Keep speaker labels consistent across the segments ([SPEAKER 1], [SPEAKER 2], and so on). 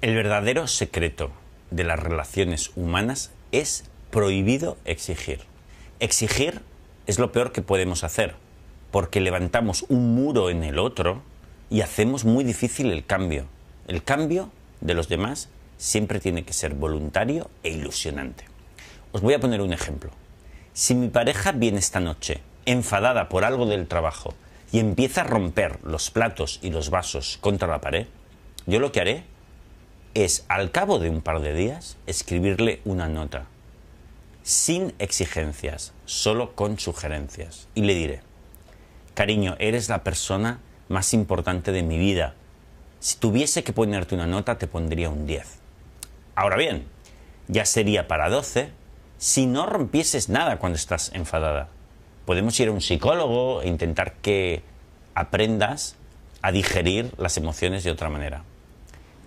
[SPEAKER 1] El verdadero secreto de las relaciones humanas es prohibido exigir. Exigir es lo peor que podemos hacer, porque levantamos un muro en el otro y hacemos muy difícil el cambio. El cambio de los demás siempre tiene que ser voluntario e ilusionante. Os voy a poner un ejemplo. Si mi pareja viene esta noche enfadada por algo del trabajo y empieza a romper los platos y los vasos contra la pared, yo lo que haré es, al cabo de un par de días, escribirle una nota, sin exigencias, solo con sugerencias. Y le diré, cariño, eres la persona más importante de mi vida. Si tuviese que ponerte una nota, te pondría un 10. Ahora bien, ya sería para 12 si no rompieses nada cuando estás enfadada. Podemos ir a un psicólogo e intentar que aprendas a digerir las emociones de otra manera.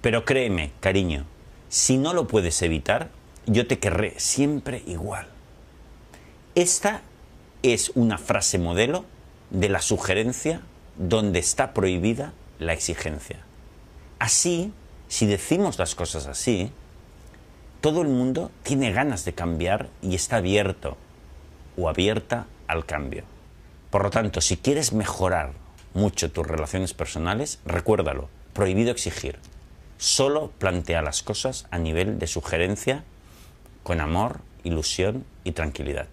[SPEAKER 1] Pero créeme, cariño, si no lo puedes evitar, yo te querré siempre igual. Esta es una frase modelo de la sugerencia donde está prohibida la exigencia. Así, si decimos las cosas así, todo el mundo tiene ganas de cambiar y está abierto o abierta al cambio. Por lo tanto, si quieres mejorar mucho tus relaciones personales, recuérdalo, prohibido exigir. Solo plantea las cosas a nivel de sugerencia, con amor, ilusión y tranquilidad.